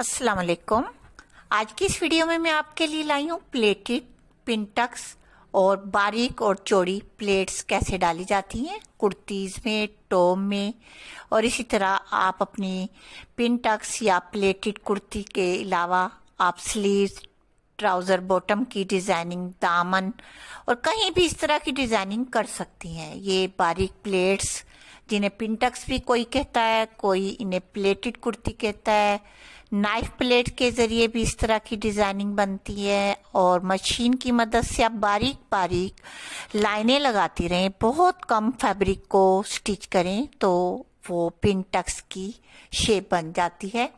अस्सलाम वालेकुम आज की इस वीडियो में मैं आपके लिए लाई हूँ प्लेटेड पिंटक्स और बारीक और चौड़ी प्लेट्स कैसे डाली जाती हैं कुर्तीज़ में टॉप में और इसी तरह आप अपनी पिंटक्स या प्लेटेड कुर्ती के अलावा आप स्लीव्स ट्राउज़र बॉटम की डिज़ाइनिंग दामन और कहीं भी इस तरह की डिज़ाइनिंग कर सकती हैं ये बारीक प्लेट्स जिन्हें पिंटक्स भी कोई कहता है कोई इन्हें प्लेटेड कुर्ती कहता है नाइफ प्लेट के ज़रिए भी इस तरह की डिज़ाइनिंग बनती है और मशीन की मदद से आप बारीक बारीक लाइनें लगाती रहें बहुत कम फैब्रिक को स्टिच करें तो वो पिंटक्स की शेप बन जाती है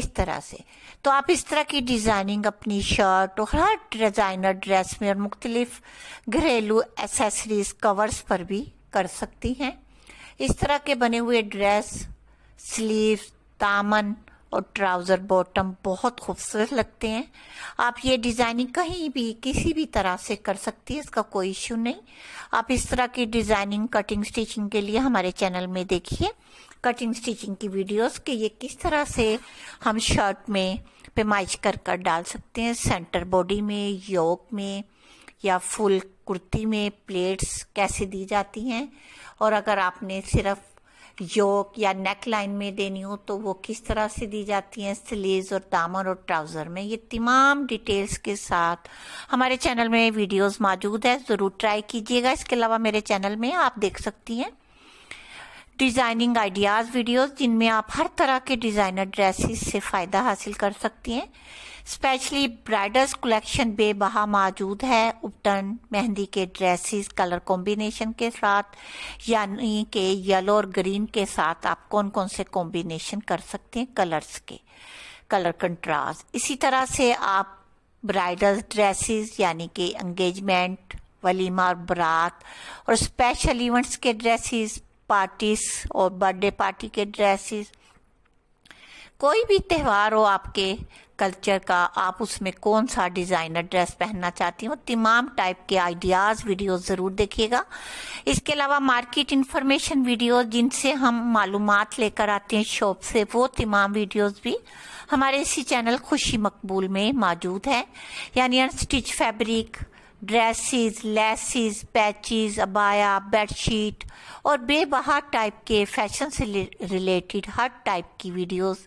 इस तरह से तो आप इस तरह की डिज़ाइनिंग अपनी शर्ट और हर डिज़ाइनर ड्रेस में और मुख्तलिफ घरेलू एसेसरीज कवर्स पर भी कर सकती हैं इस तरह के बने हुए ड्रेस स्लीव दामन और ट्राउज़र बॉटम बहुत खूबसूरत लगते हैं आप ये डिज़ाइनिंग कहीं भी किसी भी तरह से कर सकती है इसका कोई इश्यू नहीं आप इस तरह की डिज़ाइनिंग कटिंग स्टिचिंग के लिए हमारे चैनल में देखिए कटिंग स्टिचिंग की वीडियोस कि ये किस तरह से हम शर्ट में पेमाइश कर कर डाल सकते हैं सेंटर बॉडी में योक में या फुल कुर्ती में प्लेट्स कैसे दी जाती हैं और अगर आपने सिर्फ योक या नेक लाइन में देनी हो तो वो किस तरह से दी जाती हैं स्लीव और दामन और ट्राउज़र में ये तमाम डिटेल्स के साथ हमारे चैनल में वीडियोस मौजूद है ज़रूर ट्राई कीजिएगा इसके अलावा मेरे चैनल में आप देख सकती हैं डिज़ाइनिंग आइडियाज़ वीडियोस जिनमें आप हर तरह के डिज़ाइनर ड्रेसेस से फ़ायदा हासिल कर सकती हैं स्पेशली ब्राइडल्स कलेक्शन बेबहा मौजूद है उपटन मेहंदी के ड्रेसेस कलर कॉम्बिनेशन के साथ यानी के येलो और ग्रीन के साथ आप कौन कौन से कॉम्बिनेशन कर सकते हैं कलर्स के कलर कंट्रास्ट इसी तरह से आप ब्राइडल ड्रेसेस यानी कि एंगेजमेंट वलीमा और बारात और स्पेशल इवेंट्स के ड्रेसेस पार्टीज और बर्थडे पार्टी के ड्रेसेस कोई भी त्यौहार हो आपके कल्चर का आप उसमें कौन सा डिज़ाइनर ड्रेस पहनना चाहती हूँ तमाम टाइप के आइडियाज़ वीडियो ज़रूर देखिएगा इसके अलावा मार्केट इंफॉर्मेशन वीडियो जिनसे हम मालूम लेकर आते हैं शॉप से वो तमाम वीडियोस भी हमारे इसी चैनल खुशी मकबूल में मौजूद है यानी stitch fabric dresses laces patches अबाया बेडशीट और बेबहा टाइप के फैशन से रिलेटेड हर टाइप की वीडियोस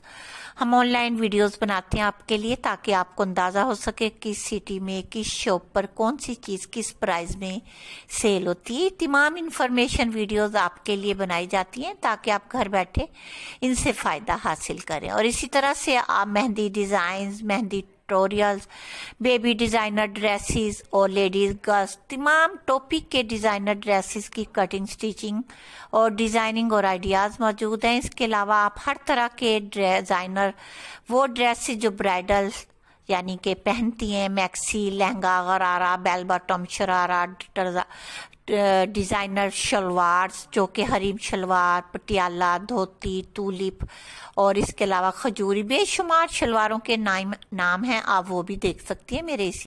हम ऑनलाइन वीडियोस बनाते हैं आपके लिए ताकि आपको अंदाज़ा हो सके किस सिटी में किस शॉप पर कौन सी चीज़ किस प्राइस में सेल होती है तमाम इन्फॉर्मेशन वीडियोस आपके लिए बनाई जाती हैं ताकि आप घर बैठे इनसे फ़ायदा हासिल करें और इसी तरह से आप mehndi designs mehndi tutorials baby designer dresses और लेडीज़ गर्ल्स तमाम टॉपिक के डिज़ाइनर ड्रेसेस की कटिंग स्टिचिंग और डिज़ाइनिंग और आइडियाज़ मौजूद हैं इसके अलावा आप हर तरह के डिज़ाइनर वो ड्रेसेस जो ब्राइडल्स यानी कि पहनती हैं maxi lehenga gharara bell bottom sharara designer shalwar जो कि हरीम शलवार पटियाला धोती तूलिप और इसके अलावा खजूरी बेशुमार शलवारों के नाम नाम हैं आप वो भी देख सकती हैं मेरे इसी